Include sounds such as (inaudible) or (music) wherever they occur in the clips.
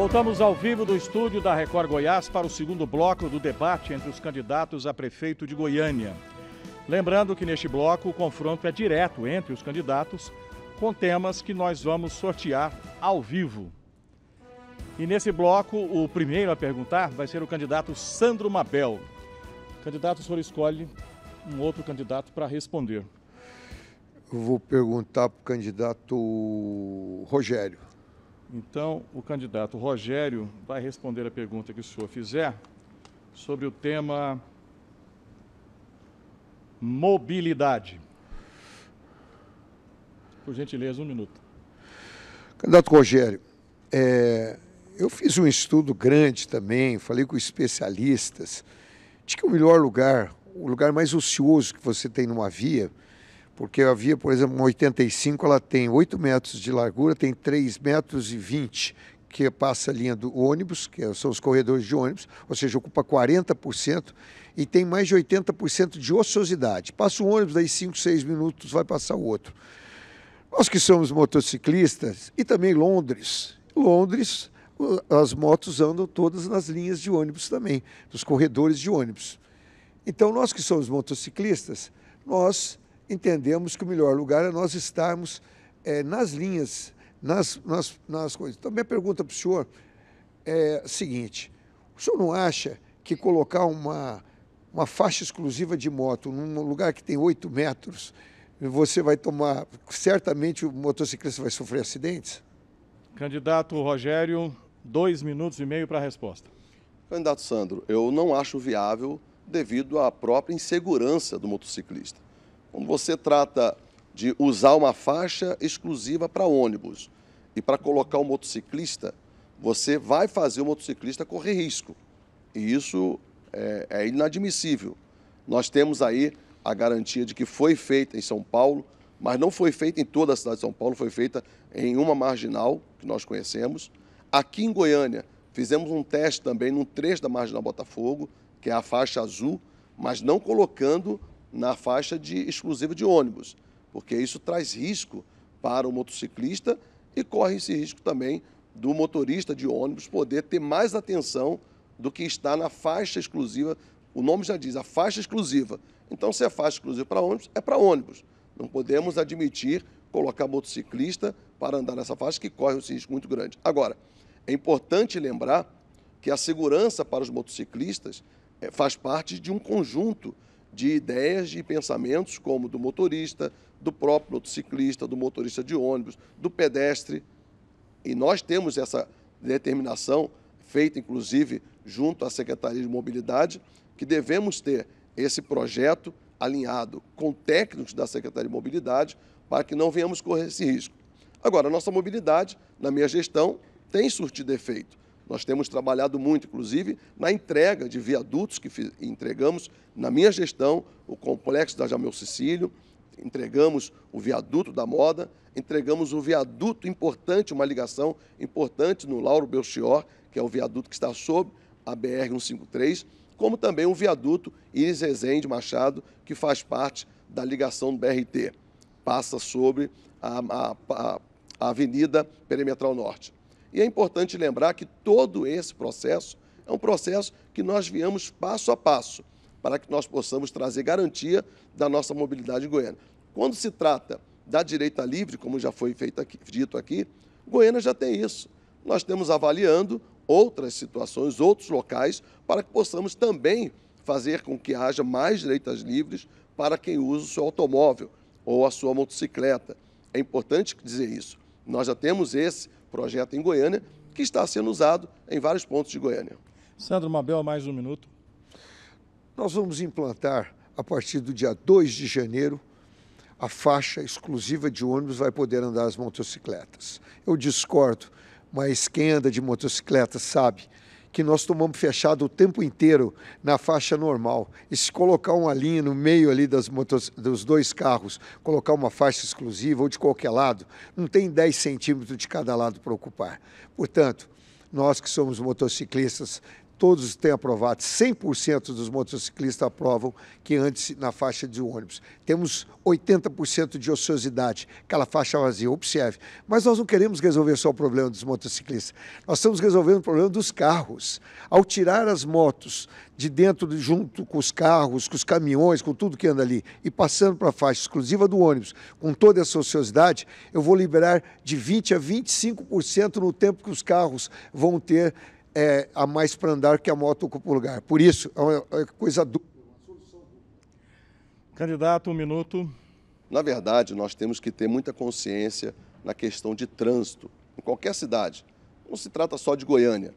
Voltamos ao vivo do estúdio da Record Goiás para o segundo bloco do debate entre os candidatos a prefeito de Goiânia. Lembrando que neste bloco o confronto é direto entre os candidatos com temas que nós vamos sortear ao vivo. E nesse bloco, o primeiro a perguntar vai ser o candidato Sandro Mabel. candidato, o senhor escolhe um outro candidato para responder. Eu vou perguntar para o candidato Rogério. Então, o candidato Rogério vai responder a pergunta que o senhor fizer sobre o tema mobilidade. Por gentileza, um minuto. Candidato Rogério, é, eu fiz um estudo grande também, falei com especialistas, de que o melhor lugar, o lugar mais ocioso que você tem numa via, porque a via, por exemplo, 85, ela tem 8 metros de largura, tem 3 metros e 20 que passa a linha do ônibus, que é, são os corredores de ônibus, ou seja, ocupa 40% e tem mais de 80% de ociosidade. Passa um ônibus, daí 5, 6 minutos vai passar o outro. Nós que somos motociclistas e também Londres. Londres, as motos andam todas nas linhas de ônibus também, nos corredores de ônibus. Então, nós que somos motociclistas, nós entendemos que o melhor lugar é nós estarmos é, nas linhas, nas, nas, nas coisas. Então, minha pergunta para o senhor é a seguinte: o senhor não acha que colocar uma, uma faixa exclusiva de moto num lugar que tem 8 metros, você vai tomar. Certamente o motociclista vai sofrer acidentes? Candidato Rogério, dois minutos e meio para a resposta. Candidato Sandro, eu não acho viável devido à própria insegurança do motociclista. Quando você trata de usar uma faixa exclusiva para ônibus e para colocar o um motociclista, você vai fazer o motociclista correr risco. E isso é, é inadmissível. Nós temos aí a garantia de que foi feita em São Paulo, mas não foi feita em toda a cidade de São Paulo, foi feita em uma marginal, que nós conhecemos. Aqui em Goiânia, fizemos um teste também num trecho da marginal Botafogo, que é a faixa azul, mas não colocando na faixa de exclusiva de ônibus, porque isso traz risco para o motociclista e corre esse risco também do motorista de ônibus poder ter mais atenção do que está na faixa exclusiva. O nome já diz, a faixa exclusiva. Então, se é faixa exclusiva para ônibus, é para ônibus. Não podemos admitir colocar motociclista para andar nessa faixa que corre um risco muito grande. Agora, é importante lembrar que a segurança para os motociclistas eh, faz parte de um conjunto de ideias e pensamentos como do motorista, do próprio motociclista, do motorista de ônibus, do pedestre. E nós temos essa determinação feita, inclusive, junto à Secretaria de Mobilidade, que devemos ter esse projeto alinhado com técnicos da Secretaria de Mobilidade para que não venhamos correr esse risco. Agora, a nossa mobilidade, na minha gestão, tem surtido efeito. Nós temos trabalhado muito, inclusive, na entrega de viadutos que entregamos na minha gestão, o complexo da Jamel Sicílio, entregamos o viaduto da moda, entregamos o viaduto importante, uma ligação importante no Lauro Belchior, que é o viaduto que está sob a BR-153, como também o viaduto Iris Rezende Machado, que faz parte da ligação do BRT. Passa sobre a, a, a Avenida Perimetral Norte. E é importante lembrar que todo esse processo é um processo que nós viemos passo a passo para que nós possamos trazer garantia da nossa mobilidade em Goiânia. Quando se trata da direita livre, como já foi feito aqui, dito aqui, Goiânia já tem isso. Nós temos avaliando outras situações, outros locais, para que possamos também fazer com que haja mais direitas livres para quem usa o seu automóvel ou a sua motocicleta. É importante dizer isso. Nós já temos esse projeto em Goiânia, que está sendo usado em vários pontos de Goiânia. Sandro Mabel, mais um minuto. Nós vamos implantar, a partir do dia 2 de janeiro, a faixa exclusiva de ônibus vai poder andar as motocicletas. Eu discordo, mas quem anda de motocicleta sabe que nós tomamos fechado o tempo inteiro na faixa normal. E se colocar uma linha no meio ali das motos, dos dois carros, colocar uma faixa exclusiva ou de qualquer lado, não tem 10 centímetros de cada lado para ocupar. Portanto, nós que somos motociclistas todos têm aprovado, 100% dos motociclistas aprovam que antes na faixa de ônibus. Temos 80% de ociosidade, aquela faixa vazia, observe. Mas nós não queremos resolver só o problema dos motociclistas, nós estamos resolvendo o problema dos carros. Ao tirar as motos de dentro, junto com os carros, com os caminhões, com tudo que anda ali, e passando para a faixa exclusiva do ônibus, com toda essa ociosidade, eu vou liberar de 20% a 25% no tempo que os carros vão ter é, há mais para andar que a moto ocupa o lugar. Por isso, é uma, é coisa dupla. Candidato, um minuto. Na verdade, nós temos que ter muita consciência na questão de trânsito, em qualquer cidade. Não se trata só de Goiânia.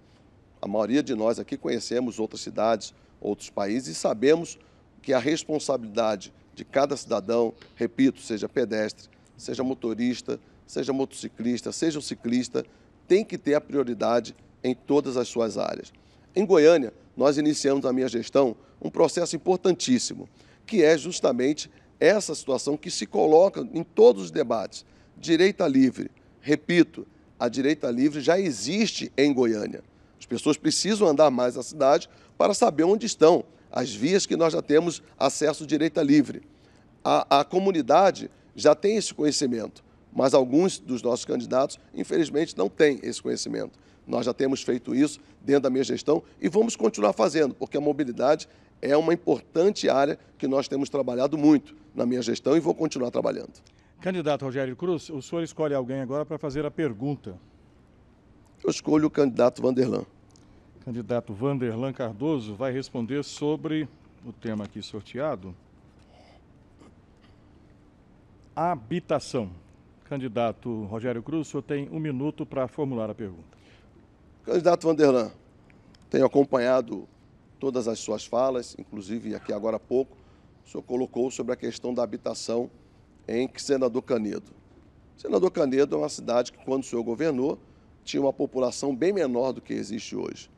A maioria de nós aqui conhecemos outras cidades, outros países e sabemos que a responsabilidade de cada cidadão, repito, seja pedestre, seja motorista, seja motociclista, seja um ciclista, tem que ter a prioridade em todas as suas áreas. Em Goiânia, nós iniciamos na minha gestão um processo importantíssimo, que é justamente essa situação que se coloca em todos os debates. Direita livre. Repito, a direita livre já existe em Goiânia. As pessoas precisam andar mais na cidade para saber onde estão as vias que nós já temos acesso direita livre. A, a comunidade já tem esse conhecimento, mas alguns dos nossos candidatos, infelizmente, não têm esse conhecimento. Nós já temos feito isso dentro da minha gestão e vamos continuar fazendo, porque a mobilidade é uma importante área que nós temos trabalhado muito na minha gestão e vou continuar trabalhando. Candidato Rogério Cruz, o senhor escolhe alguém agora para fazer a pergunta. Eu escolho o candidato Vanderlan. Candidato Vanderlan Cardoso vai responder sobre o tema aqui sorteado. Habitação. Candidato Rogério Cruz, o senhor tem um minuto para formular a pergunta. Candidato Vanderlan, tenho acompanhado todas as suas falas, inclusive aqui agora há pouco, o senhor colocou sobre a questão da habitação em Senador Canedo. Senador Canedo é uma cidade que, quando o senhor governou, tinha uma população bem menor do que existe hoje.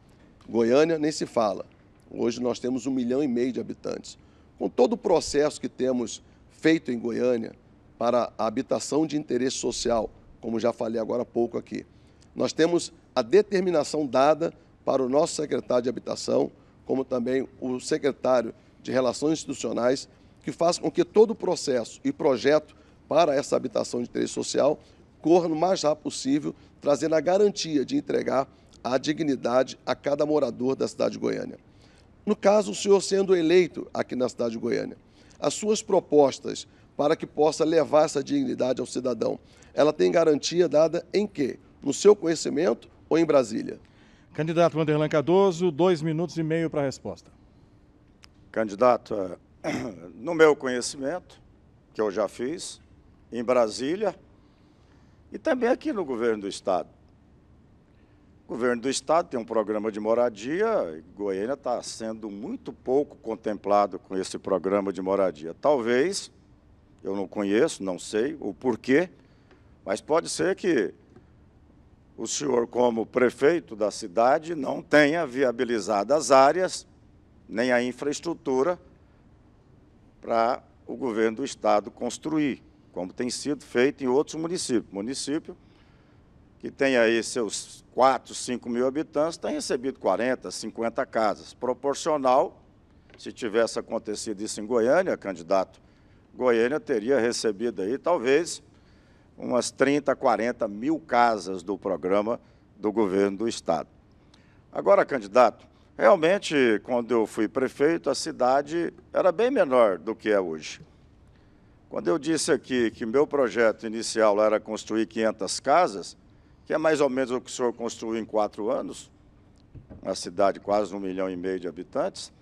Goiânia nem se fala. Hoje nós temos um milhão e meio de habitantes. Com todo o processo que temos feito em Goiânia para a habitação de interesse social, como já falei agora há pouco aqui, nós temos a determinação dada para o nosso secretário de Habitação, como também o secretário de Relações Institucionais, que faz com que todo o processo e projeto para essa habitação de interesse social corra no mais rápido possível, trazendo a garantia de entregar a dignidade a cada morador da cidade de Goiânia. No caso, o senhor sendo eleito aqui na cidade de Goiânia, as suas propostas para que possa levar essa dignidade ao cidadão, ela tem garantia dada em quê? No seu conhecimento ou em Brasília? Candidato Vanderlan Cardoso, dois minutos e meio para a resposta. Candidato, é, (clears throat) no meu conhecimento, que eu já fiz, em Brasília e também aqui no governo do Estado. O governo do Estado tem um programa de moradia, e Goiânia está sendo muito pouco contemplado com esse programa de moradia. Talvez, eu não conheço, não sei o porquê, mas pode ser que o senhor, como prefeito da cidade, não tenha viabilizado as áreas nem a infraestrutura para o governo do Estado construir, como tem sido feito em outros municípios. Município que tem aí seus 4, 5 mil habitantes, tem recebido 40, 50 casas. Proporcional, se tivesse acontecido isso em Goiânia, candidato, Goiânia teria recebido aí talvez umas 30, 40 mil casas do programa do governo do Estado. Agora, candidato, realmente, quando eu fui prefeito, a cidade era bem menor do que é hoje. Quando eu disse aqui que meu projeto inicial era construir 500 casas, que é mais ou menos o que o senhor construiu em quatro anos, uma cidade de quase um milhão e meio de habitantes,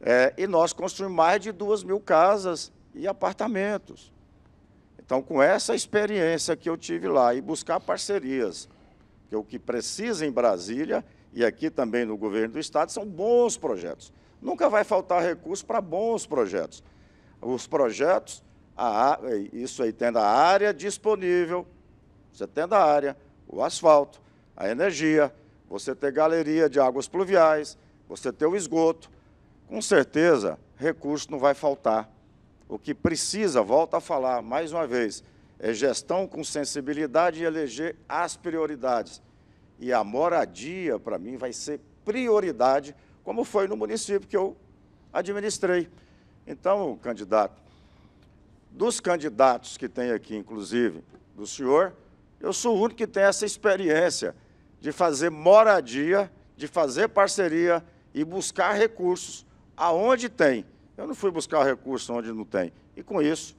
é, e nós construímos mais de duas mil casas e apartamentos. Então, com essa experiência que eu tive lá e buscar parcerias, que é o que precisa em Brasília e aqui também no governo do estado são bons projetos. Nunca vai faltar recurso para bons projetos. Os projetos, a, isso aí tendo a área disponível, você tendo a área, o asfalto, a energia, você ter galeria de águas pluviais, você ter o esgoto, com certeza recurso não vai faltar o que precisa, volto a falar mais uma vez, é gestão com sensibilidade e eleger as prioridades. E a moradia, para mim, vai ser prioridade, como foi no município que eu administrei. Então, candidato, dos candidatos que tem aqui, inclusive, do senhor, eu sou o único que tem essa experiência de fazer moradia, de fazer parceria e buscar recursos aonde tem. Eu não fui buscar recurso onde não tem. E com isso,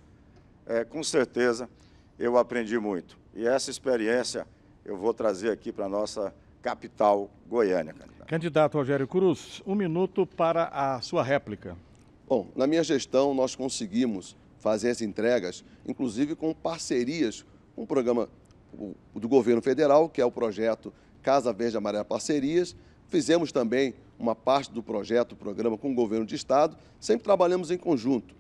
é, com certeza, eu aprendi muito. E essa experiência eu vou trazer aqui para a nossa capital, Goiânia. Candidato. candidato Rogério Cruz, um minuto para a sua réplica. Bom, na minha gestão nós conseguimos fazer as entregas, inclusive com parcerias, com um programa do governo federal, que é o projeto Casa Verde Amarela Parcerias. Fizemos também uma parte do projeto, programa com o governo de estado, sempre trabalhamos em conjunto.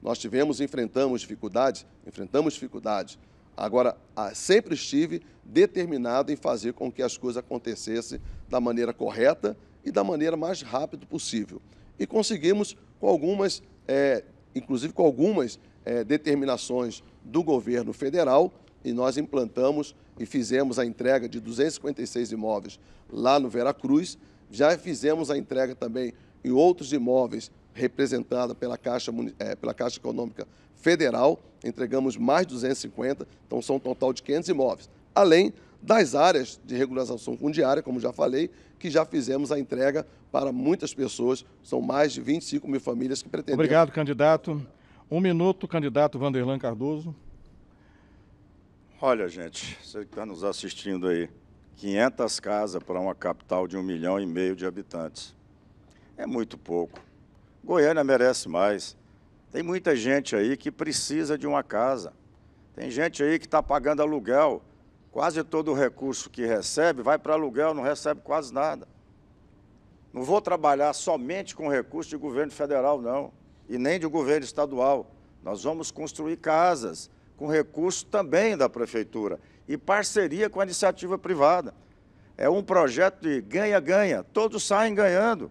Nós tivemos, enfrentamos dificuldades, enfrentamos dificuldades. Agora, ah, sempre estive determinado em fazer com que as coisas acontecessem da maneira correta e da maneira mais rápida possível. E conseguimos com algumas, é, inclusive com algumas é, determinações do governo federal, e nós implantamos e fizemos a entrega de 256 imóveis lá no Veracruz. Já fizemos a entrega também em outros imóveis representada pela Caixa, é, pela Caixa Econômica Federal. Entregamos mais 250, então são um total de 500 imóveis. Além das áreas de regularização fundiária, como já falei, que já fizemos a entrega para muitas pessoas, são mais de 25 mil famílias que pretendem. Obrigado, candidato. Um minuto, candidato Vanderlan Cardoso. Olha, gente, você que está nos assistindo aí, 500 casas para uma capital de um milhão e meio de habitantes. É muito pouco. Goiânia merece mais. Tem muita gente aí que precisa de uma casa. Tem gente aí que está pagando aluguel. Quase todo o recurso que recebe vai para aluguel, não recebe quase nada. Não vou trabalhar somente com recurso de governo federal, não, e nem de governo estadual. Nós vamos construir casas com recurso também da prefeitura e parceria com a iniciativa privada. É um projeto de ganha-ganha, todos saem ganhando.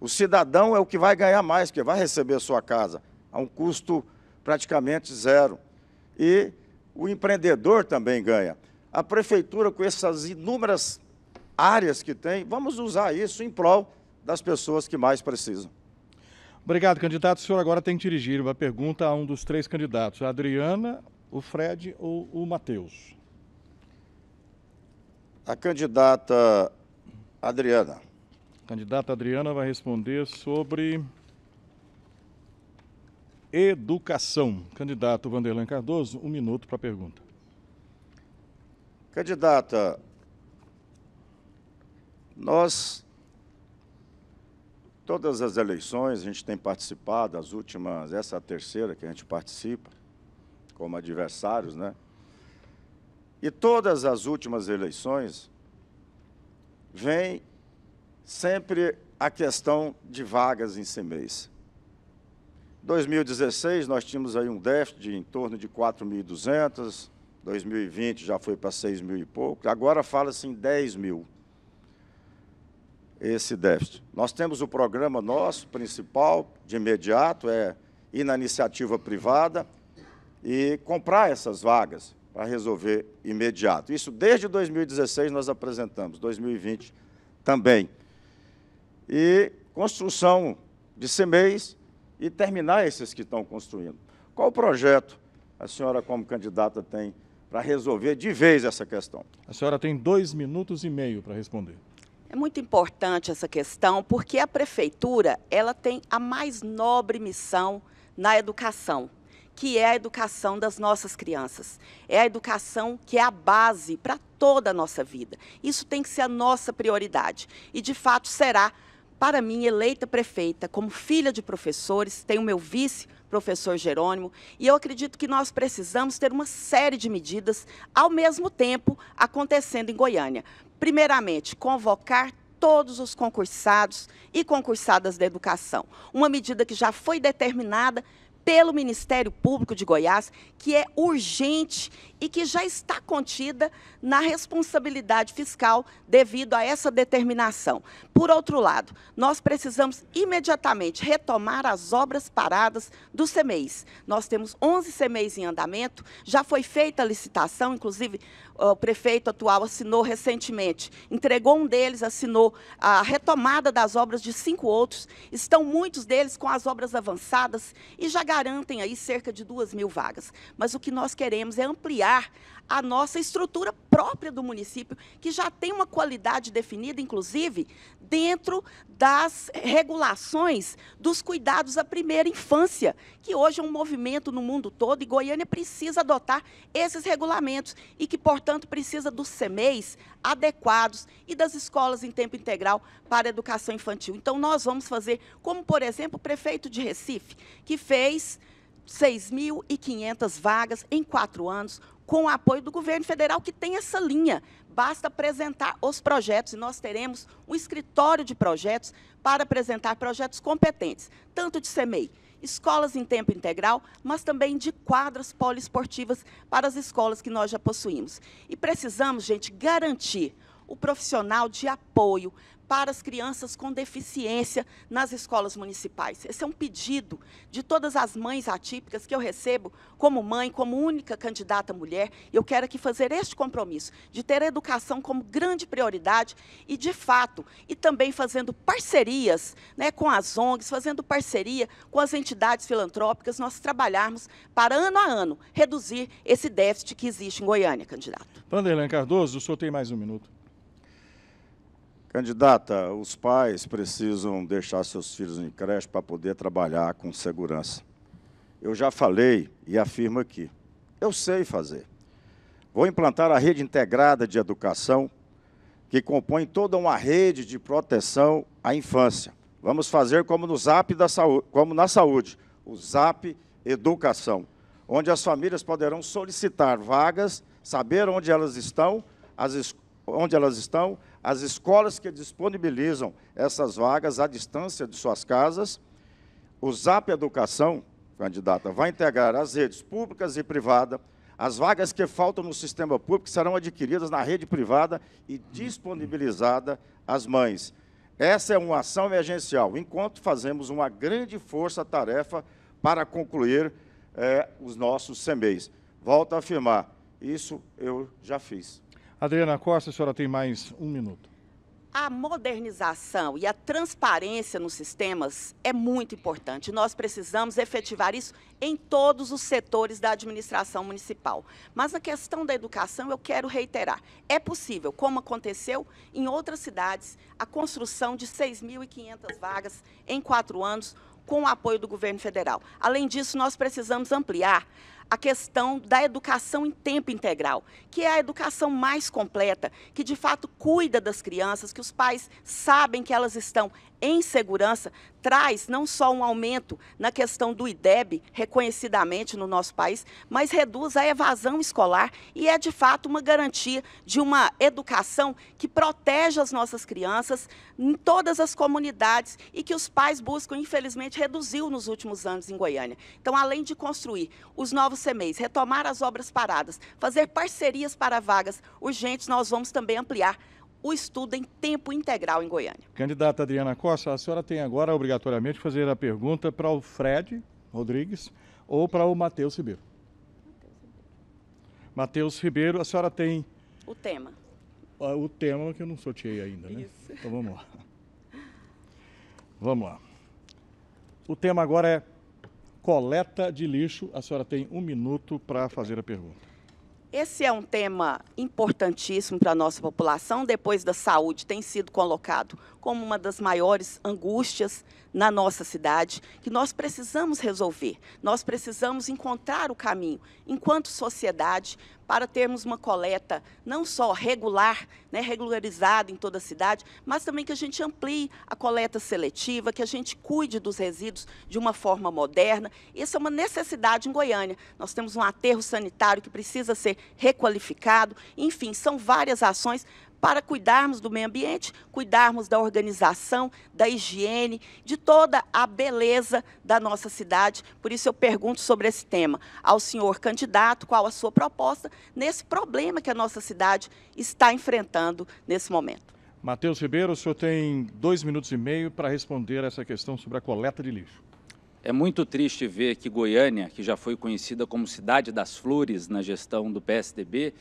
O cidadão é o que vai ganhar mais, porque vai receber a sua casa a um custo praticamente zero. E o empreendedor também ganha. A prefeitura, com essas inúmeras áreas que tem, vamos usar isso em prol das pessoas que mais precisam. Obrigado, candidato. O senhor agora tem que dirigir uma pergunta a um dos três candidatos, a Adriana o Fred ou o Matheus? A candidata Adriana. A candidata Adriana vai responder sobre educação. Candidato Vanderlan Cardoso, um minuto para a pergunta. Candidata, nós, todas as eleições, a gente tem participado, as últimas, essa é a terceira que a gente participa, como adversários, né? E todas as últimas eleições vem sempre a questão de vagas em Em 2016 nós tínhamos aí um déficit de em torno de 4.200, 2020 já foi para 6 mil e pouco, agora fala-se em 10 mil esse déficit. Nós temos o programa nosso principal, de imediato, é ir na iniciativa privada, e comprar essas vagas para resolver imediato. Isso desde 2016 nós apresentamos, 2020 também. E construção de CMEIs e terminar esses que estão construindo. Qual o projeto a senhora, como candidata, tem para resolver de vez essa questão? A senhora tem dois minutos e meio para responder. É muito importante essa questão, porque a prefeitura ela tem a mais nobre missão na educação que é a educação das nossas crianças. É a educação que é a base para toda a nossa vida. Isso tem que ser a nossa prioridade. E, de fato, será, para mim, eleita prefeita, como filha de professores, tem o meu vice, professor Jerônimo, e eu acredito que nós precisamos ter uma série de medidas ao mesmo tempo acontecendo em Goiânia. Primeiramente, convocar todos os concursados e concursadas da educação. Uma medida que já foi determinada pelo Ministério Público de Goiás, que é urgente e que já está contida na responsabilidade fiscal devido a essa determinação. Por outro lado, nós precisamos imediatamente retomar as obras paradas dos CEMEIS. Nós temos 11 CEMEIS em andamento, já foi feita a licitação, inclusive o prefeito atual assinou recentemente, entregou um deles, assinou a retomada das obras de cinco outros, estão muitos deles com as obras avançadas e já garantem aí cerca de duas mil vagas. Mas o que nós queremos é ampliar melhorar a nossa estrutura própria do município, que já tem uma qualidade definida, inclusive, dentro das regulações dos cuidados à primeira infância, que hoje é um movimento no mundo todo e Goiânia precisa adotar esses regulamentos e que, portanto, precisa dos CMEs adequados e das escolas em tempo integral para a educação infantil. Então, nós vamos fazer, como, por exemplo, o prefeito de Recife, que fez 6.500 vagas em quatro anos, com o apoio do governo federal, que tem essa linha. Basta apresentar os projetos e nós teremos um escritório de projetos para apresentar projetos competentes, tanto de SEMEI, escolas em tempo integral, mas também de quadras poliesportivas para as escolas que nós já possuímos. E precisamos, gente, garantir o profissional de apoio para as crianças com deficiência nas escolas municipais. Esse é um pedido de todas as mães atípicas que eu recebo como mãe, como única candidata mulher. Eu quero aqui fazer este compromisso de ter a educação como grande prioridade e, de fato, e também fazendo parcerias né, com as ONGs, fazendo parceria com as entidades filantrópicas, nós trabalharmos para, ano a ano, reduzir esse déficit que existe em Goiânia, candidato. Vanderlan Cardoso, o senhor tem mais um minuto. Candidata, os pais precisam deixar seus filhos em creche para poder trabalhar com segurança. Eu já falei e afirmo aqui. Eu sei fazer. Vou implantar a rede integrada de educação, que compõe toda uma rede de proteção à infância. Vamos fazer como no Zap da saúde, como na saúde, o Zap Educação, onde as famílias poderão solicitar vagas, saber onde elas estão, as, onde elas estão, as escolas que disponibilizam essas vagas à distância de suas casas. O Zap Educação, candidata, vai integrar as redes públicas e privadas. As vagas que faltam no sistema público serão adquiridas na rede privada e disponibilizada às mães. Essa é uma ação emergencial, enquanto fazemos uma grande força-tarefa para concluir eh, os nossos CMEs. Volto a afirmar, isso eu já fiz. Adriana Costa, a senhora tem mais um minuto. A modernização e a transparência nos sistemas é muito importante. Nós precisamos efetivar isso em todos os setores da administração municipal. Mas a questão da educação, eu quero reiterar: é possível, como aconteceu em outras cidades, a construção de 6.500 vagas em quatro anos com o apoio do governo federal. Além disso, nós precisamos ampliar a questão da educação em tempo integral, que é a educação mais completa, que de fato cuida das crianças, que os pais sabem que elas estão em segurança, traz não só um aumento na questão do IDEB, reconhecidamente no nosso país, mas reduz a evasão escolar e é de fato uma garantia de uma educação que protege as nossas crianças em todas as comunidades e que os pais buscam, infelizmente, reduziu nos últimos anos em Goiânia. Então, além de construir os novos CEMEIS, retomar as obras paradas, fazer parcerias para vagas urgentes, nós vamos também ampliar o estudo em tempo integral em Goiânia. Candidata Adriana Costa, a senhora tem agora obrigatoriamente fazer a pergunta para o Fred Rodrigues ou para o Matheus Ribeiro. Matheus Ribeiro, a senhora tem. O tema. Ah, o tema que eu não sorteei ainda, né? Isso. Então vamos lá. Vamos lá. O tema agora é coleta de lixo. A senhora tem um minuto para fazer a pergunta. Esse é um tema importantíssimo para a nossa população. Depois da saúde, tem sido colocado como uma das maiores angústias na nossa cidade, que nós precisamos resolver. Nós precisamos encontrar o caminho, enquanto sociedade, para termos uma coleta não só regular, né, regularizada em toda a cidade, mas também que a gente amplie a coleta seletiva, que a gente cuide dos resíduos de uma forma moderna. Isso é uma necessidade em Goiânia. Nós temos um aterro sanitário que precisa ser requalificado. Enfim, são várias ações para cuidarmos do meio ambiente, cuidarmos da organização, da higiene, de toda a beleza da nossa cidade. Por isso eu pergunto sobre esse tema ao senhor candidato, qual a sua proposta nesse problema que a nossa cidade está enfrentando nesse momento. Matheus Ribeiro, o senhor tem dois minutos e meio para responder essa questão sobre a coleta de lixo. É muito triste ver que Goiânia, que já foi conhecida como cidade das flores na gestão do PSDB,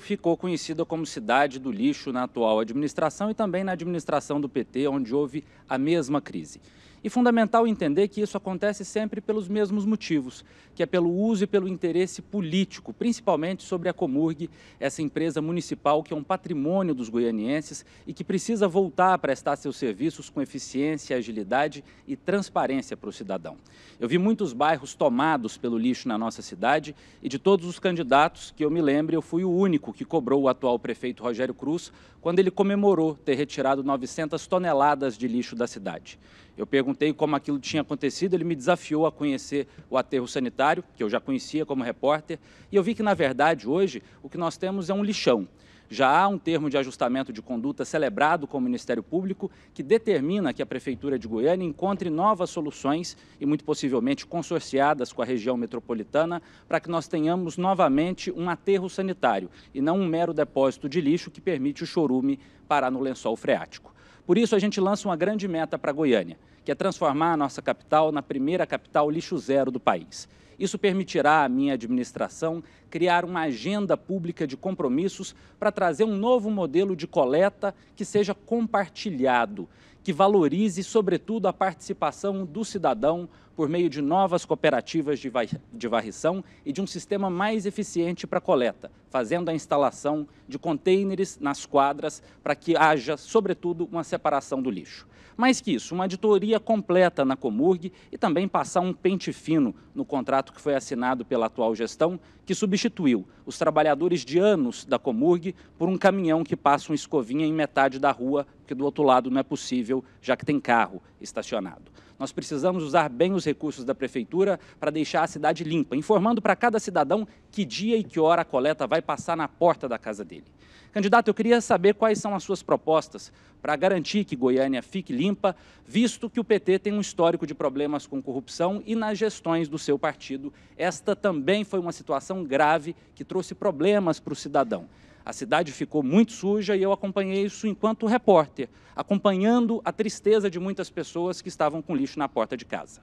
ficou conhecida como cidade do lixo na atual administração e também na administração do PT, onde houve a mesma crise. E fundamental entender que isso acontece sempre pelos mesmos motivos, que é pelo uso e pelo interesse político, principalmente sobre a Comurg, essa empresa municipal que é um patrimônio dos goianienses e que precisa voltar a prestar seus serviços com eficiência, agilidade e transparência para o cidadão. Eu vi muitos bairros tomados pelo lixo na nossa cidade e de todos os candidatos que eu me lembro, eu fui o único que cobrou o atual prefeito Rogério Cruz quando ele comemorou ter retirado 900 toneladas de lixo da cidade. Eu perguntei como aquilo tinha acontecido, ele me desafiou a conhecer o aterro sanitário, que eu já conhecia como repórter, e eu vi que, na verdade, hoje o que nós temos é um lixão. Já há um termo de ajustamento de conduta celebrado com o Ministério Público que determina que a Prefeitura de Goiânia encontre novas soluções e, muito possivelmente, consorciadas com a região metropolitana para que nós tenhamos novamente um aterro sanitário e não um mero depósito de lixo que permite o chorume parar no lençol freático. Por isso, a gente lança uma grande meta para Goiânia, que é transformar a nossa capital na primeira capital lixo zero do país. Isso permitirá à minha administração criar uma agenda pública de compromissos para trazer um novo modelo de coleta que seja compartilhado, que valorize, sobretudo, a participação do cidadão por meio de novas cooperativas de varrição e de um sistema mais eficiente para coleta, fazendo a instalação de contêineres nas quadras para que haja, sobretudo, uma separação do lixo. Mais que isso, uma auditoria completa na Comurg e também passar um pente fino no contrato que foi assinado pela atual gestão, que substituiu os trabalhadores de anos da Comurg por um caminhão que passa uma escovinha em metade da rua, porque do outro lado não é possível, já que tem carro estacionado. Nós precisamos usar bem os recursos da prefeitura para deixar a cidade limpa, informando para cada cidadão que dia e que hora a coleta vai passar na porta da casa dele. Candidato, eu queria saber quais são as suas propostas para garantir que Goiânia fique limpa, visto que o PT tem um histórico de problemas com corrupção e nas gestões do seu partido. Esta também foi uma situação grave que trouxe problemas para o cidadão. A cidade ficou muito suja e eu acompanhei isso enquanto repórter, acompanhando a tristeza de muitas pessoas que estavam com lixo na porta de casa.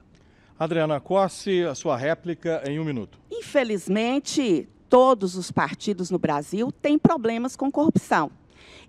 Adriana Cossi, a sua réplica em um minuto. Infelizmente, todos os partidos no Brasil têm problemas com corrupção.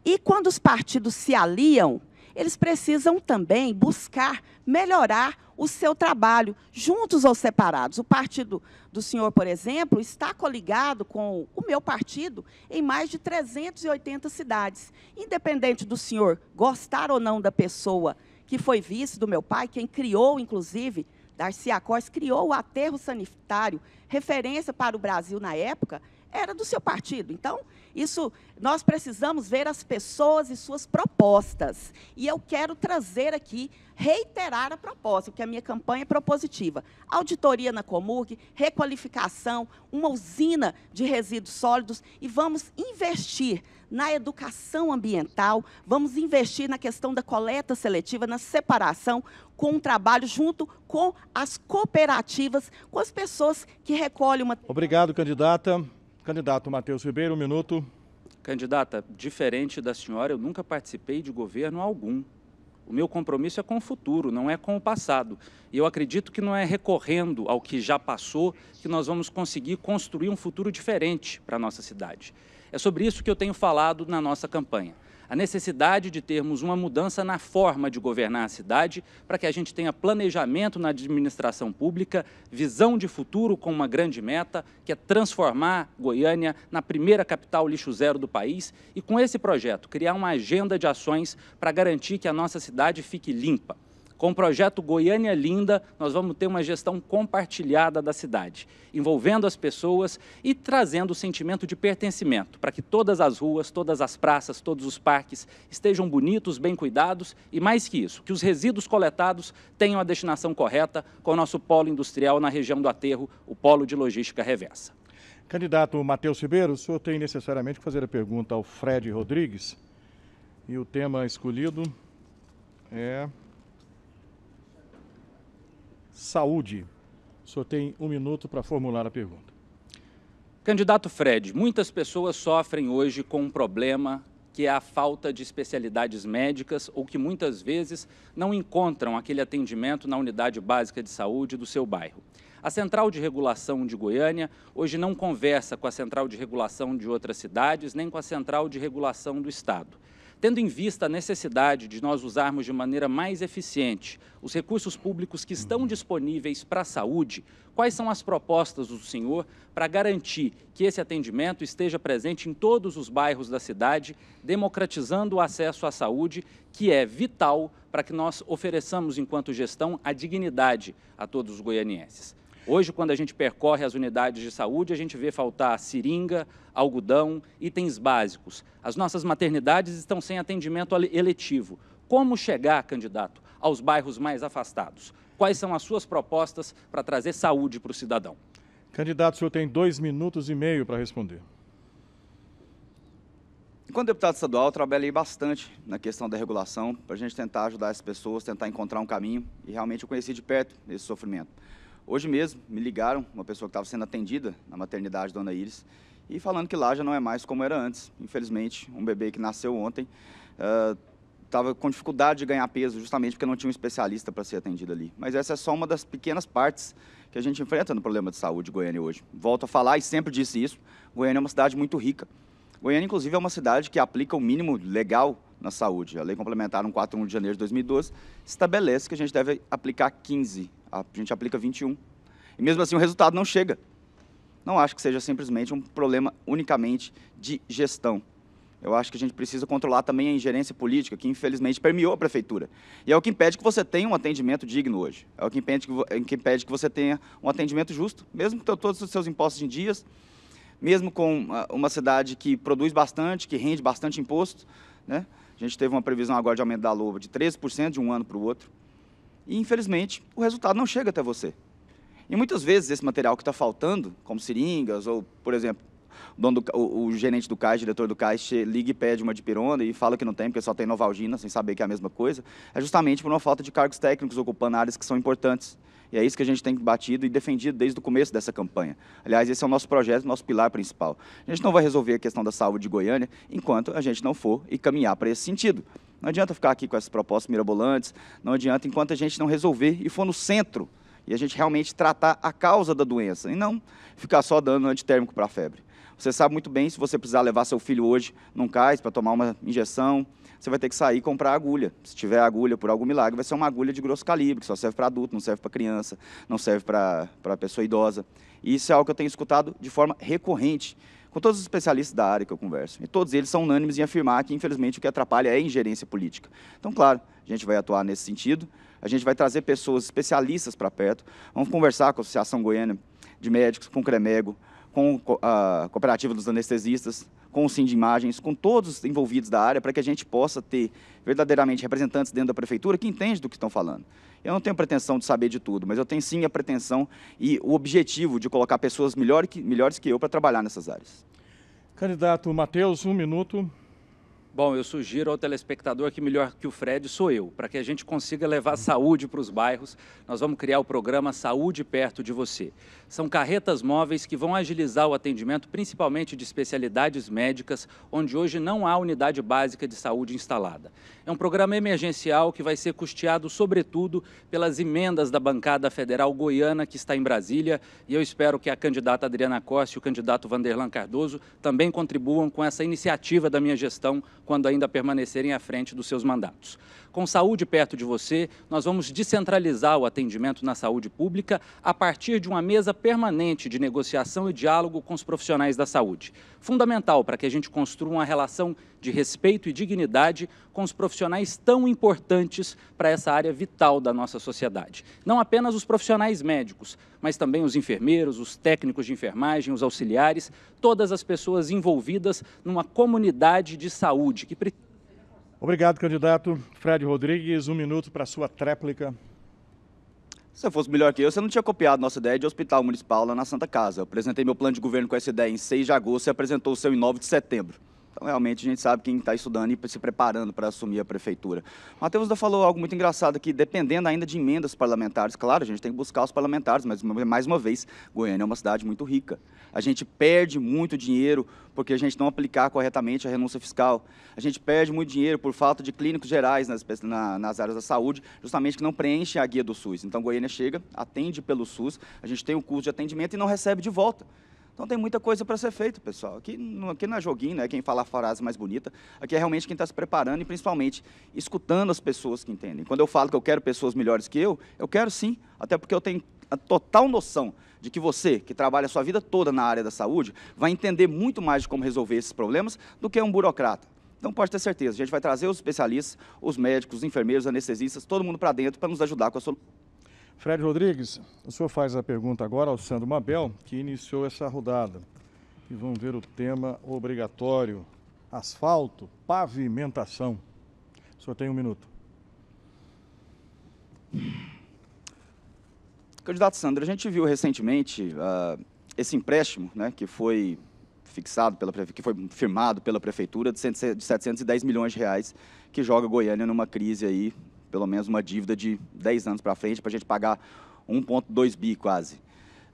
E quando os partidos se aliam, eles precisam também buscar melhorar o seu trabalho, juntos ou separados. O partido do senhor, por exemplo, está coligado com o meu partido em mais de 380 cidades. Independente do senhor gostar ou não da pessoa que foi vice do meu pai, quem criou, inclusive, Darcy Acós criou o aterro sanitário, referência para o Brasil na época, era do seu partido. Então, isso nós precisamos ver as pessoas e suas propostas. E eu quero trazer aqui, reiterar a proposta, porque a minha campanha é propositiva. Auditoria na Comurg, requalificação, uma usina de resíduos sólidos e vamos investir na educação ambiental, vamos investir na questão da coleta seletiva, na separação, com um trabalho junto com as cooperativas, com as pessoas que recolhem uma. Obrigado, candidata. Candidato Matheus Ribeiro, um minuto. Candidata, diferente da senhora, eu nunca participei de governo algum. O meu compromisso é com o futuro, não é com o passado. E eu acredito que não é recorrendo ao que já passou que nós vamos conseguir construir um futuro diferente para a nossa cidade. É sobre isso que eu tenho falado na nossa campanha a necessidade de termos uma mudança na forma de governar a cidade, para que a gente tenha planejamento na administração pública, visão de futuro com uma grande meta, que é transformar Goiânia na primeira capital lixo zero do país e, com esse projeto, criar uma agenda de ações para garantir que a nossa cidade fique limpa. Com o projeto Goiânia Linda, nós vamos ter uma gestão compartilhada da cidade, envolvendo as pessoas e trazendo o sentimento de pertencimento, para que todas as ruas, todas as praças, todos os parques estejam bonitos, bem cuidados e, mais que isso, que os resíduos coletados tenham a destinação correta com o nosso polo industrial na região do aterro, o polo de logística reversa. Candidato Matheus Ribeiro, o senhor tem necessariamente que fazer a pergunta ao Fred Rodrigues e o tema escolhido é Saúde. só tem um minuto para formular a pergunta. Candidato Fred, muitas pessoas sofrem hoje com um problema que é a falta de especialidades médicas ou que muitas vezes não encontram aquele atendimento na unidade básica de saúde do seu bairro. A Central de Regulação de Goiânia hoje não conversa com a Central de Regulação de outras cidades, nem com a Central de Regulação do Estado. Tendo em vista a necessidade de nós usarmos de maneira mais eficiente os recursos públicos que estão disponíveis para a saúde, quais são as propostas do senhor para garantir que esse atendimento esteja presente em todos os bairros da cidade, democratizando o acesso à saúde, que é vital para que nós ofereçamos, enquanto gestão, a dignidade a todos os goianienses? Hoje, quando a gente percorre as unidades de saúde, a gente vê faltar seringa, algodão, itens básicos. As nossas maternidades estão sem atendimento eletivo. Como chegar, candidato, aos bairros mais afastados? Quais são as suas propostas para trazer saúde para o cidadão? Candidato, o senhor tem dois minutos e meio para responder. Enquanto deputado estadual, eu trabalhei bastante na questão da regulação, para a gente tentar ajudar as pessoas, tentar encontrar um caminho, e realmente eu conheci de perto esse sofrimento. Hoje mesmo me ligaram uma pessoa que estava sendo atendida na maternidade Dona Iris e falando que lá já não é mais como era antes. Infelizmente, um bebê que nasceu ontem estava ah, uh, com dificuldade de ganhar peso, justamente porque não tinha um especialista para ser atendido ali. Mas essa é só uma das pequenas partes que a gente enfrenta no problema de saúde de Goiânia hoje. Volto a falar e sempre disse isso: Goiânia é uma cidade muito rica. Goiânia, inclusive, é uma cidade que aplica o mínimo legal na saúde. A Lei Complementar 141 de janeiro de 2012 estabelece que a gente deve aplicar 15 a gente aplica 21. E mesmo assim o resultado não chega. Não acho que seja simplesmente um problema unicamente de gestão. Eu acho que a gente precisa controlar também a ingerência política, que infelizmente permeou a prefeitura. E é o que impede que você tenha um atendimento digno hoje. É o que impede que, é que, impede que você tenha um atendimento justo, mesmo com todos os seus impostos em dias, mesmo com ah, uma cidade que produz bastante, que rende bastante imposto. Né? A gente teve uma previsão agora de aumento da luva de 13% de um ano para o outro e, infelizmente, o resultado não chega até você. E muitas vezes esse material que está faltando, como seringas ou, por exemplo, o, do, o, o, gerente do caixa, diretor do caixa, liga e pede uma dipirona e fala que não tem, porque só tem novalgina, sem saber que é a mesma coisa, é justamente por uma falta de cargos técnicos ocupando áreas que são importantes. E é isso que a gente tem batido e defendido desde o começo dessa campanha. Aliás, esse é o nosso projeto, nosso pilar principal. A gente não vai resolver a questão da saúde de Goiânia enquanto a gente não for e caminhar para esse sentido. Não adianta ficar aqui com essas propostas mirabolantes, não adianta enquanto a gente não resolver e for no centro e a gente realmente tratar a causa da doença e não ficar só dando antitérmico para a febre. Você sabe muito bem, se você precisar levar seu filho hoje num cais para tomar uma injeção, você vai ter que sair e comprar agulha. Se tiver agulha, por algum milagre, vai ser uma agulha de grosso calibre, que só serve para adulto, não serve para criança, não serve para pessoa idosa. E isso é algo que eu tenho escutado de forma recorrente com todos os especialistas da área que eu converso. E todos eles são unânimes em afirmar que, infelizmente, o que atrapalha é a ingerência política. Então, claro, a gente vai atuar nesse sentido, a gente vai trazer pessoas especialistas para perto, vamos conversar com a Associação Goiana de Médicos, com o CREMEGO, com a Cooperativa dos Anestesistas, com o Sim de Imagens, com todos os envolvidos da área, para que a gente possa ter verdadeiramente representantes dentro da prefeitura que entendem do que estão falando. Eu não tenho pretensão de saber de tudo, mas eu tenho sim a pretensão e o objetivo de colocar pessoas melhor que, melhores que eu para trabalhar nessas áreas. Candidato Matheus, um minuto. Bom, eu sugiro ao telespectador que melhor que o Fred sou eu, para que a gente consiga levar saúde para os bairros. Nós vamos criar o programa Saúde Perto de Você. São carretas móveis que vão agilizar o atendimento, principalmente de especialidades médicas, onde hoje não há unidade básica de saúde instalada. É um programa emergencial que vai ser custeado, sobretudo, pelas emendas da bancada federal goiana que está em Brasília. E eu espero que a candidata Adriana Costa e o candidato Vanderlan Cardoso também contribuam com essa iniciativa da minha gestão quando ainda permanecerem à frente dos seus mandatos. Com saúde perto de você, nós vamos descentralizar o atendimento na saúde pública a partir de uma mesa permanente de negociação e diálogo com os profissionais da saúde. Fundamental para que a gente construa uma relação de respeito e dignidade com os profissionais tão importantes para essa área vital da nossa sociedade. Não apenas os profissionais médicos, mas também os enfermeiros, os técnicos de enfermagem, os auxiliares, todas as pessoas envolvidas numa comunidade de saúde que Obrigado, candidato. Fred Rodrigues, um minuto para sua tréplica. Se você fosse melhor que eu, você não tinha copiado nossa ideia de hospital municipal lá na Santa Casa. Eu apresentei meu plano de governo com essa ideia em 6 de agosto e apresentou o seu em 9 de setembro. Então, realmente, a gente sabe quem está estudando e se preparando para assumir a prefeitura. Matheus ainda falou algo muito engraçado aqui, dependendo ainda de emendas parlamentares. Claro, a gente tem que buscar os parlamentares, mas, mais uma vez, Goiânia é uma cidade muito rica. A gente perde muito dinheiro porque a gente não aplicar corretamente a renúncia fiscal. A gente perde muito dinheiro por falta de clínicos gerais nas, na, nas áreas da saúde, justamente que não preenchem a guia do SUS. Então, Goiânia chega, atende pelo SUS, a gente tem o um curso de atendimento e não recebe de volta. Então tem muita coisa para ser feita, pessoal. Aqui, aqui não é joguinho, né? Quem fala a frase mais bonita. Aqui é realmente quem está se preparando e principalmente escutando as pessoas que entendem. Quando eu falo que eu quero pessoas melhores que eu, eu quero sim, até porque eu tenho a total noção de que você, que trabalha a sua vida toda na área da saúde, vai entender muito mais de como resolver esses problemas do que um burocrata. Então pode ter certeza, a gente vai trazer os especialistas, os médicos, os enfermeiros, os anestesistas, todo mundo para dentro para nos ajudar com a solução. Fred Rodrigues, o senhor faz a pergunta agora ao Sandro Mabel, que iniciou essa rodada. E vamos ver o tema obrigatório: asfalto, pavimentação. O senhor tem um minuto. Candidato Sandro, a gente viu recentemente uh, esse empréstimo né, que foi fixado pela que foi firmado pela prefeitura de 710 milhões de reais que joga Goiânia numa crise aí pelo menos uma dívida de 10 anos para frente para a gente pagar 1,2 bi quase.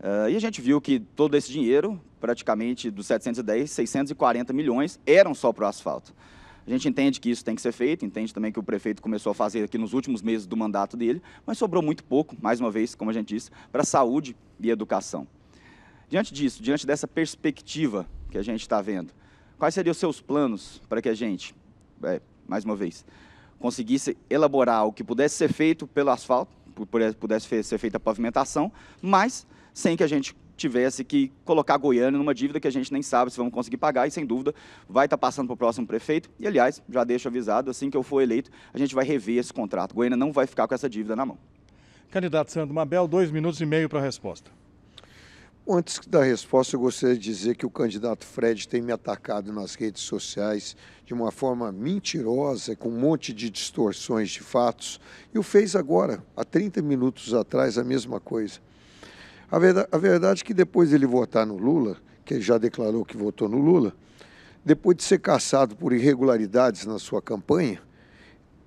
Uh, e a gente viu que todo esse dinheiro, praticamente dos 710, 640 milhões, eram só para o asfalto. A gente entende que isso tem que ser feito, entende também que o prefeito começou a fazer aqui nos últimos meses do mandato dele, mas sobrou muito pouco, mais uma vez, como a gente disse, para saúde e educação. Diante disso, diante dessa perspectiva que a gente está vendo, quais seriam os seus planos para que a gente, é, mais uma vez, conseguisse elaborar o que pudesse ser feito pelo asfalto, pudesse ser feita a pavimentação, mas sem que a gente tivesse que colocar Goiânia numa dívida que a gente nem sabe se vamos conseguir pagar e, sem dúvida, vai estar tá passando para o próximo prefeito. E, aliás, já deixo avisado, assim que eu for eleito, a gente vai rever esse contrato. Goiânia não vai ficar com essa dívida na mão. Candidato Sandro Mabel, dois minutos e meio para a resposta. Antes da resposta, eu gostaria de dizer que o candidato Fred tem me atacado nas redes sociais de uma forma mentirosa, com um monte de distorções de fatos, e o fez agora, há 30 minutos atrás, a mesma coisa. A verdade, a verdade é que depois dele votar no Lula, que ele já declarou que votou no Lula, depois de ser caçado por irregularidades na sua campanha,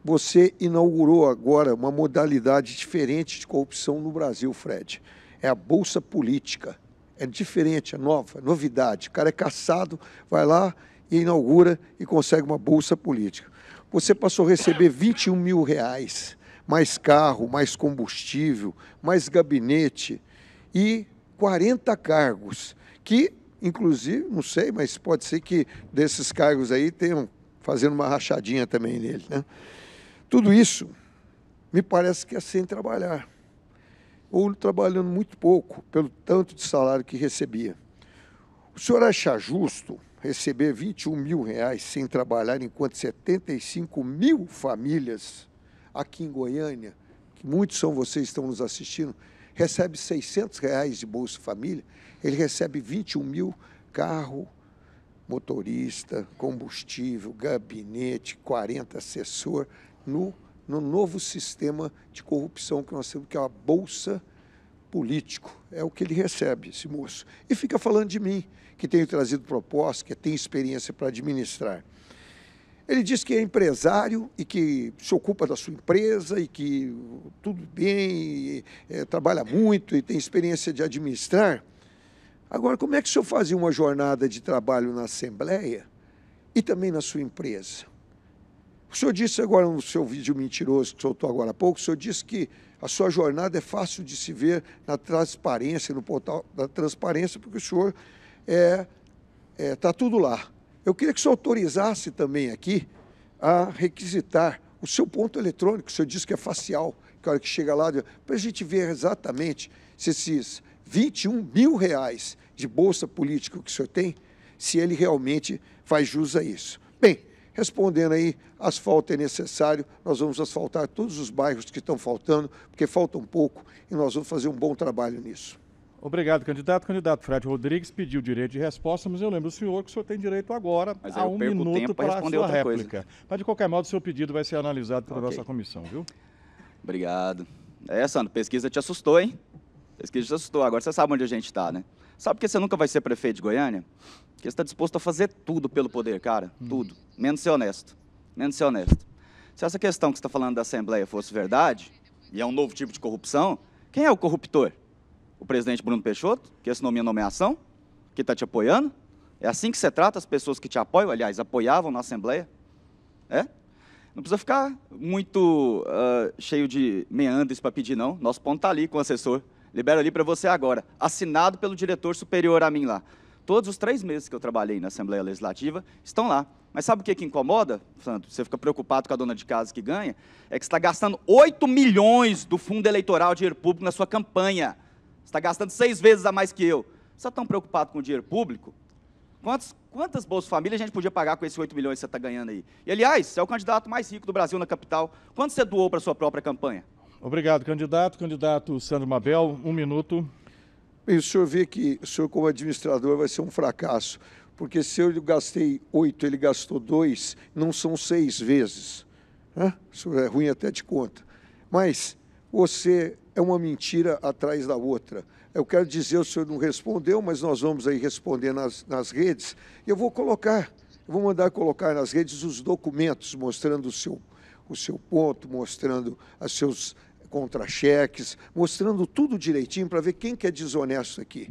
você inaugurou agora uma modalidade diferente de corrupção no Brasil, Fred. É a bolsa política. É diferente, é nova, é novidade. O cara é caçado, vai lá e inaugura e consegue uma bolsa política. Você passou a receber 21 mil reais, mais carro, mais combustível, mais gabinete e 40 cargos, que, inclusive, não sei, mas pode ser que desses cargos aí tenham fazendo uma rachadinha também nele. Né? Tudo isso me parece que é sem trabalhar, ou trabalhando muito pouco, pelo tanto de salário que recebia. O senhor acha justo receber 21 mil reais sem trabalhar, enquanto 75 mil famílias aqui em Goiânia, que muitos são vocês que estão nos assistindo, recebe 600 reais de Bolsa Família, ele recebe 21 mil carro, motorista, combustível, gabinete, 40 assessor, no, no novo sistema de corrupção que nós temos, que é a Bolsa político, é o que ele recebe, esse moço. E fica falando de mim, que tenho trazido propostas, que tenho experiência para administrar. Ele diz que é empresário e que se ocupa da sua empresa e que tudo bem, é, trabalha muito e tem experiência de administrar. Agora, como é que o senhor fazia uma jornada de trabalho na Assembleia e também na sua empresa? O senhor disse agora no seu vídeo mentiroso que soltou agora há pouco, o senhor disse que a sua jornada é fácil de se ver na transparência, no portal da transparência, porque o senhor é está é, tá tudo lá. Eu queria que o senhor autorizasse também aqui a requisitar o seu ponto eletrônico, o senhor disse que é facial, que a hora que chega lá, para a gente ver exatamente se esses 21 mil reais de bolsa política que o senhor tem, se ele realmente faz jus a isso. Bem, respondendo aí, asfalto é necessário, nós vamos asfaltar todos os bairros que estão faltando, porque falta um pouco e nós vamos fazer um bom trabalho nisso. Obrigado, candidato. Candidato Fred Rodrigues pediu direito de resposta, mas eu lembro o senhor que o senhor tem direito agora mas a um minuto para responder a sua réplica. Coisa. Mas, de qualquer modo, o seu pedido vai ser analisado pela okay. nossa comissão, viu? Obrigado. É, Sandro, pesquisa te assustou, hein? Pesquisa te assustou. Agora você sabe onde a gente está, né? Sabe por que você nunca vai ser prefeito de Goiânia? Porque você está disposto a fazer tudo pelo poder, cara. Hum. Tudo. Menos ser honesto. Menos ser honesto. Se essa questão que você está falando da Assembleia fosse verdade, e é um novo tipo de corrupção, quem é o corruptor? O presidente Bruno Peixoto, que assinou minha nomeação, que está te apoiando? É assim que você trata as pessoas que te apoiam, aliás, apoiavam na Assembleia? É? Não precisa ficar muito uh, cheio de meandres para pedir, não. Nosso ponto está ali com o assessor. Libero ali para você agora, assinado pelo diretor superior a mim lá. Todos os três meses que eu trabalhei na Assembleia Legislativa estão lá. Mas sabe o que, que incomoda, Santo? Você fica preocupado com a dona de casa que ganha? É que você está gastando 8 milhões do fundo eleitoral, dinheiro público, na sua campanha. Você está gastando seis vezes a mais que eu. Você está tão preocupado com o dinheiro público? Quantos, quantas Bolsas Família a gente podia pagar com esses 8 milhões que você está ganhando aí? E, aliás, você é o candidato mais rico do Brasil na capital. Quanto você doou para a sua própria campanha? Obrigado, candidato. Candidato Sandro Mabel, um minuto. Bem, o senhor vê que o senhor, como administrador, vai ser um fracasso, porque se eu gastei oito, ele gastou dois, não são seis vezes. Né? senhor é ruim até de conta. Mas você é uma mentira atrás da outra. Eu quero dizer, o senhor não respondeu, mas nós vamos aí responder nas, nas redes. Eu vou colocar, eu vou mandar colocar nas redes os documentos mostrando o seu, o seu ponto, mostrando os seus contra-cheques, mostrando tudo direitinho para ver quem que é desonesto aqui.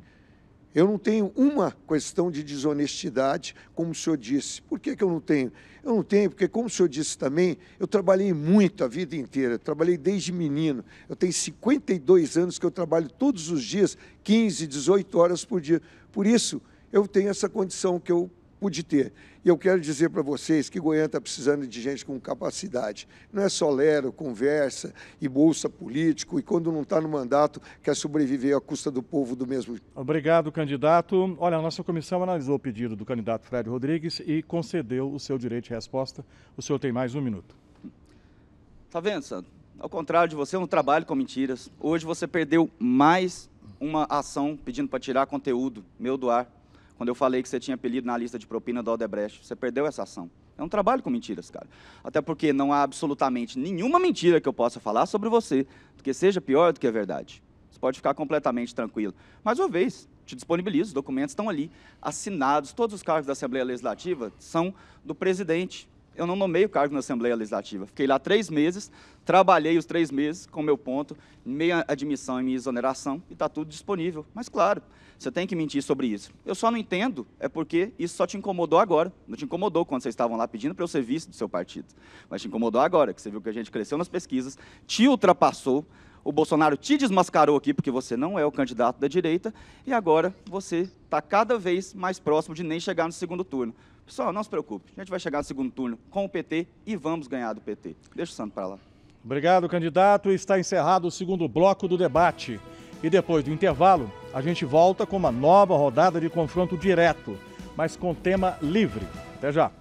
Eu não tenho uma questão de desonestidade, como o senhor disse. Por que, que eu não tenho? Eu não tenho, porque, como o senhor disse também, eu trabalhei muito a vida inteira, eu trabalhei desde menino. Eu tenho 52 anos que eu trabalho todos os dias, 15, 18 horas por dia. Por isso, eu tenho essa condição que eu pude ter. E eu quero dizer para vocês que Goiânia está precisando de gente com capacidade. Não é só lero, conversa e bolsa político, e quando não está no mandato, quer sobreviver à custa do povo do mesmo. Obrigado, candidato. Olha, a nossa comissão analisou o pedido do candidato Fred Rodrigues e concedeu o seu direito de resposta. O senhor tem mais um minuto. Tá vendo, Sandro? Ao contrário de você, eu é não trabalho com mentiras. Hoje você perdeu mais uma ação pedindo para tirar conteúdo meu do ar. Quando eu falei que você tinha apelido na lista de propina do Odebrecht, você perdeu essa ação. É um trabalho com mentiras, cara. Até porque não há absolutamente nenhuma mentira que eu possa falar sobre você, que seja pior do que a verdade. Você pode ficar completamente tranquilo. Mais uma vez, te disponibilizo, os documentos estão ali, assinados, todos os cargos da Assembleia Legislativa são do presidente, eu não nomeei o cargo na Assembleia Legislativa. Fiquei lá três meses, trabalhei os três meses com meu ponto, minha admissão e minha exoneração, e está tudo disponível. Mas, claro, você tem que mentir sobre isso. Eu só não entendo, é porque isso só te incomodou agora. Não te incomodou quando vocês estavam lá pedindo para eu ser vice do seu partido. Mas te incomodou agora, que você viu que a gente cresceu nas pesquisas, te ultrapassou, o Bolsonaro te desmascarou aqui porque você não é o candidato da direita e agora você está cada vez mais próximo de nem chegar no segundo turno. Pessoal, não se preocupe, a gente vai chegar no segundo turno com o PT e vamos ganhar do PT. Deixa o Santo para lá. Obrigado, candidato. Está encerrado o segundo bloco do debate. E depois do intervalo, a gente volta com uma nova rodada de confronto direto, mas com tema livre. Até já.